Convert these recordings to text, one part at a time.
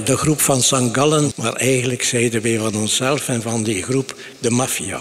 de groep van St. Gallen, maar eigenlijk zeiden wij van onszelf en van die groep de maffia.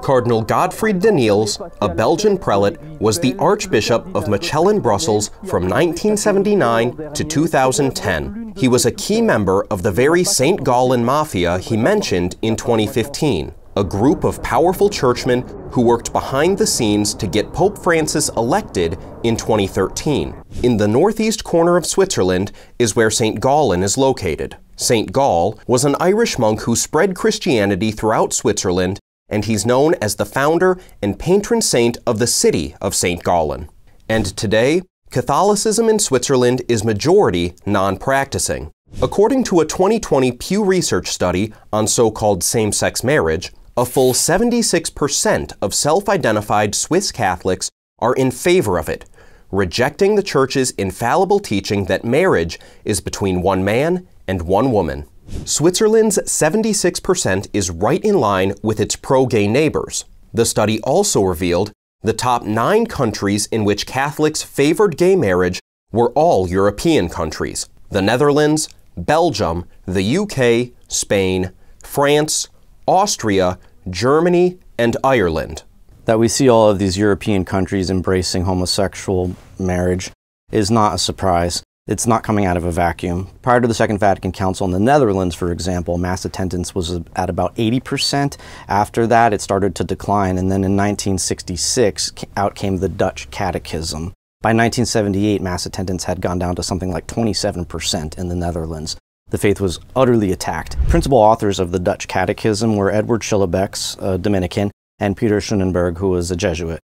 Cardinal Godfried de Niels, a Belgian prelate, was the Archbishop of Mechelen, Brussels from 1979 to 2010. He was a key member of the very St. Gallen Mafia he mentioned in 2015 a group of powerful churchmen who worked behind the scenes to get Pope Francis elected in 2013. In the northeast corner of Switzerland is where St. Gallen is located. St. Gall was an Irish monk who spread Christianity throughout Switzerland, and he's known as the founder and patron saint of the city of St. Gallen. And today, Catholicism in Switzerland is majority non practicing. According to a 2020 Pew Research study on so called same sex marriage, a full 76% of self identified Swiss Catholics are in favor of it, rejecting the Church's infallible teaching that marriage is between one man and one woman. Switzerland's 76% is right in line with its pro gay neighbors. The study also revealed the top nine countries in which Catholics favored gay marriage were all European countries the Netherlands, Belgium, the UK, Spain, France, Austria, Germany, and Ireland. That we see all of these European countries embracing homosexual marriage is not a surprise. It's not coming out of a vacuum. Prior to the Second Vatican Council in the Netherlands, for example, mass attendance was at about 80%. After that, it started to decline, and then in 1966, out came the Dutch Catechism. By 1978, mass attendance had gone down to something like 27% in the Netherlands. The faith was utterly attacked. Principal authors of the Dutch Catechism were Edward Schillebeck's a Dominican, and Peter Schoenenberg, who was a Jesuit.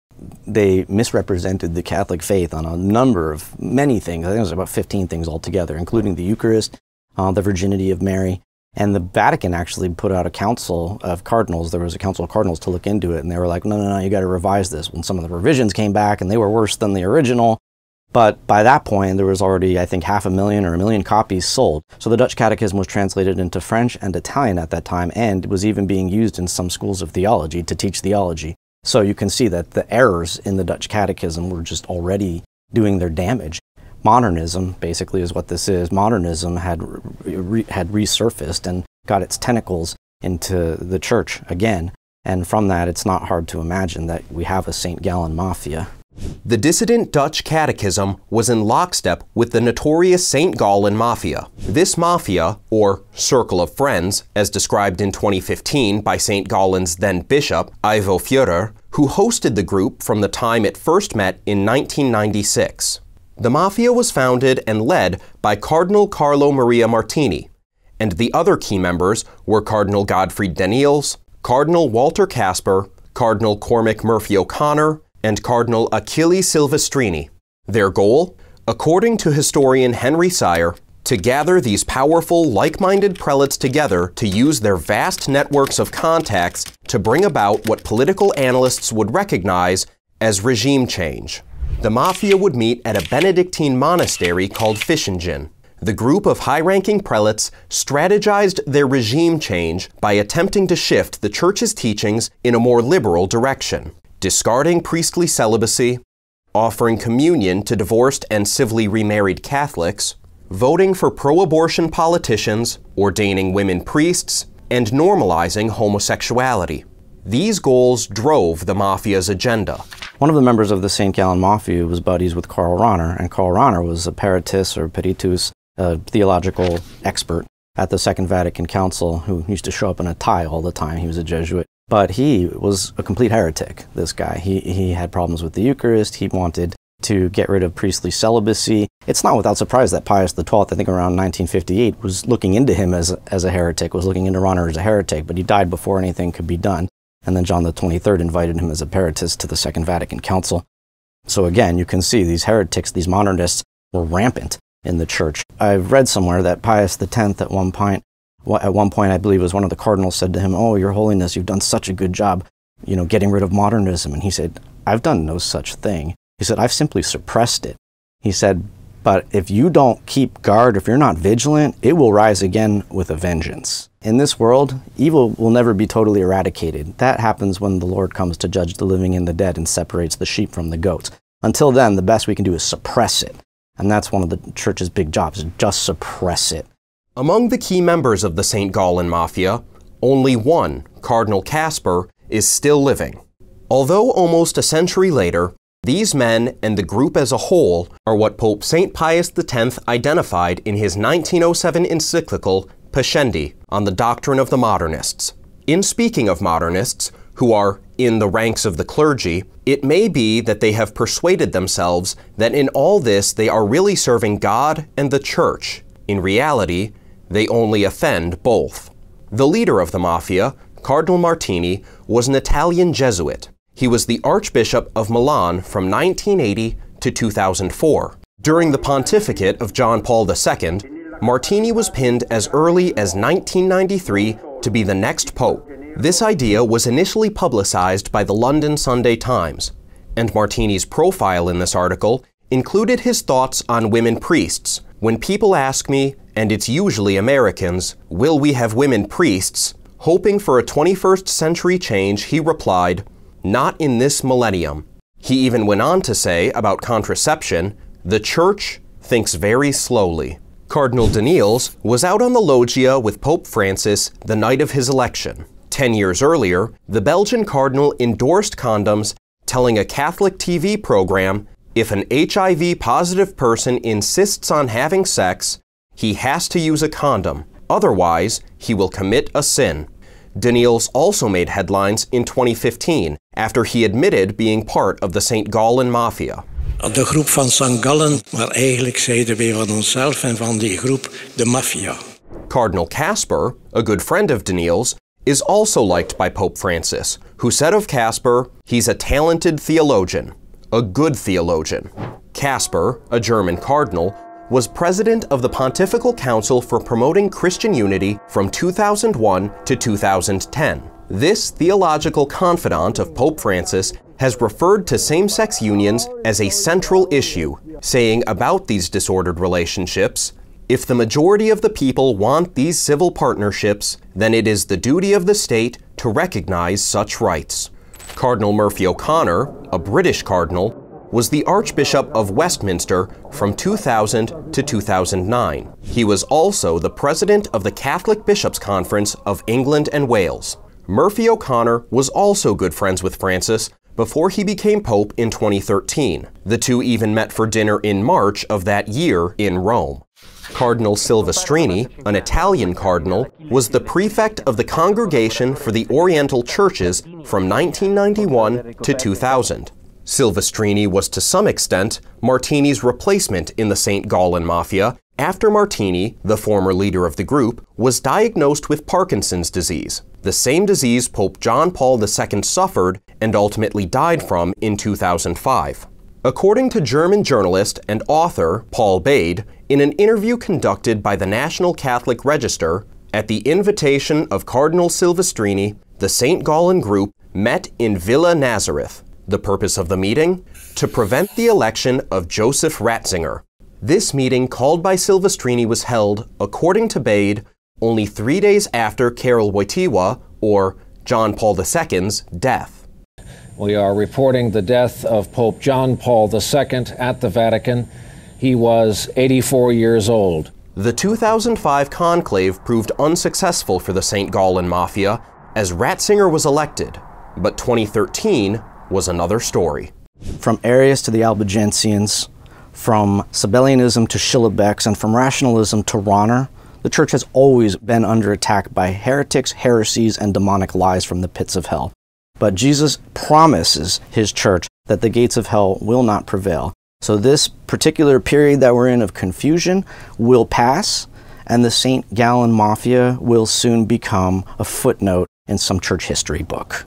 They misrepresented the Catholic faith on a number of many things. I think it was about 15 things altogether, including the Eucharist, uh, the virginity of Mary. And the Vatican actually put out a council of cardinals. There was a council of cardinals to look into it, and they were like, no, no, no, you got to revise this. When some of the revisions came back and they were worse than the original, but by that point, there was already, I think, half a million or a million copies sold. So the Dutch Catechism was translated into French and Italian at that time, and was even being used in some schools of theology to teach theology. So you can see that the errors in the Dutch Catechism were just already doing their damage. Modernism, basically, is what this is. Modernism had, re had resurfaced and got its tentacles into the church again. And from that, it's not hard to imagine that we have a St. Gallen mafia. The dissident Dutch catechism was in lockstep with the notorious St. Gallen Mafia. This mafia, or Circle of Friends, as described in 2015 by St. Gallen's then bishop, Ivo Führer, who hosted the group from the time it first met in 1996. The mafia was founded and led by Cardinal Carlo Maria Martini, and the other key members were Cardinal Godfrey Daniels, Cardinal Walter Casper, Cardinal Cormac Murphy O'Connor, and Cardinal Achille Silvestrini. Their goal? According to historian Henry Sire, to gather these powerful, like minded prelates together to use their vast networks of contacts to bring about what political analysts would recognize as regime change. The mafia would meet at a Benedictine monastery called Fischingen. The group of high ranking prelates strategized their regime change by attempting to shift the church's teachings in a more liberal direction discarding priestly celibacy, offering communion to divorced and civilly remarried Catholics, voting for pro abortion politicians, ordaining women priests, and normalizing homosexuality. These goals drove the mafia's agenda. One of the members of the St. Gallen Mafia was buddies with Karl Rahner, and Karl Rahner was a peritus or peritus, a theological expert at the Second Vatican Council who used to show up in a tie all the time. He was a Jesuit. But he was a complete heretic, this guy. He, he had problems with the Eucharist. He wanted to get rid of priestly celibacy. It's not without surprise that Pius XII, I think around 1958, was looking into him as, as a heretic, was looking into ronner as a heretic, but he died before anything could be done. And then John XXIII invited him as a heretic to the Second Vatican Council. So again, you can see these heretics, these modernists, were rampant in the church. I've read somewhere that Pius X at one point at one point, I believe it was one of the cardinals said to him, Oh, Your Holiness, you've done such a good job, you know, getting rid of modernism. And he said, I've done no such thing. He said, I've simply suppressed it. He said, But if you don't keep guard, if you're not vigilant, it will rise again with a vengeance. In this world, evil will never be totally eradicated. That happens when the Lord comes to judge the living and the dead and separates the sheep from the goats. Until then, the best we can do is suppress it. And that's one of the church's big jobs, just suppress it. Among the key members of the St. Gallen Mafia, only one, Cardinal Casper, is still living. Although almost a century later, these men and the group as a whole are what Pope St. Pius X identified in his 1907 encyclical Pascendi on the doctrine of the modernists. In speaking of modernists, who are in the ranks of the clergy, it may be that they have persuaded themselves that in all this they are really serving God and the Church. In reality, they only offend both. The leader of the mafia, Cardinal Martini, was an Italian Jesuit. He was the Archbishop of Milan from 1980 to 2004. During the pontificate of John Paul II, Martini was pinned as early as 1993 to be the next pope. This idea was initially publicized by the London Sunday Times, and Martini's profile in this article included his thoughts on women priests, when people ask me, and it's usually Americans, will we have women priests, hoping for a 21st century change, he replied, not in this millennium. He even went on to say about contraception, the church thinks very slowly. Cardinal Danils was out on the loggia with Pope Francis the night of his election. Ten years earlier, the Belgian cardinal endorsed condoms, telling a Catholic TV program if an HIV positive person insists on having sex, he has to use a condom, otherwise, he will commit a sin. Daniels also made headlines in 2015 after he admitted being part of the St. Gallen Mafia. The group van St. Gallen, maar eigenlijk zeiden we van onszelf en van die groep de Cardinal Casper, a good friend of Daniels, is also liked by Pope Francis, who said of Casper, he's a talented theologian a good theologian. Caspar, a German cardinal, was president of the Pontifical Council for Promoting Christian Unity from 2001 to 2010. This theological confidant of Pope Francis has referred to same sex unions as a central issue, saying about these disordered relationships if the majority of the people want these civil partnerships, then it is the duty of the state to recognize such rights. Cardinal Murphy O'Connor, a British cardinal, was the Archbishop of Westminster from 2000 to 2009. He was also the president of the Catholic Bishops' Conference of England and Wales. Murphy O'Connor was also good friends with Francis before he became Pope in 2013. The two even met for dinner in March of that year in Rome. Cardinal Silvestrini, an Italian cardinal, was the prefect of the Congregation for the Oriental Churches from 1991 to 2000. Silvestrini was to some extent Martini's replacement in the St. Gallen Mafia after Martini, the former leader of the group, was diagnosed with Parkinson's disease, the same disease Pope John Paul II suffered and ultimately died from in 2005. According to German journalist and author Paul Bade, in an interview conducted by the National Catholic Register, at the invitation of Cardinal Silvestrini, the St. Gallen group met in Villa Nazareth. The purpose of the meeting? To prevent the election of Joseph Ratzinger. This meeting, called by Silvestrini, was held, according to Bade, only three days after Carol Wojtyła, or John Paul II's, death. We are reporting the death of Pope John Paul II at the Vatican. He was 84 years old. The 2005 conclave proved unsuccessful for the St. Gallen Mafia as Ratzinger was elected, but 2013 was another story. From Arius to the Albigensians, from Sabellianism to Schillebeck's, and from rationalism to Rahner, the church has always been under attack by heretics, heresies, and demonic lies from the pits of hell. But Jesus promises his church that the gates of hell will not prevail. So this particular period that we're in of confusion will pass, and the St. Gallen Mafia will soon become a footnote in some church history book.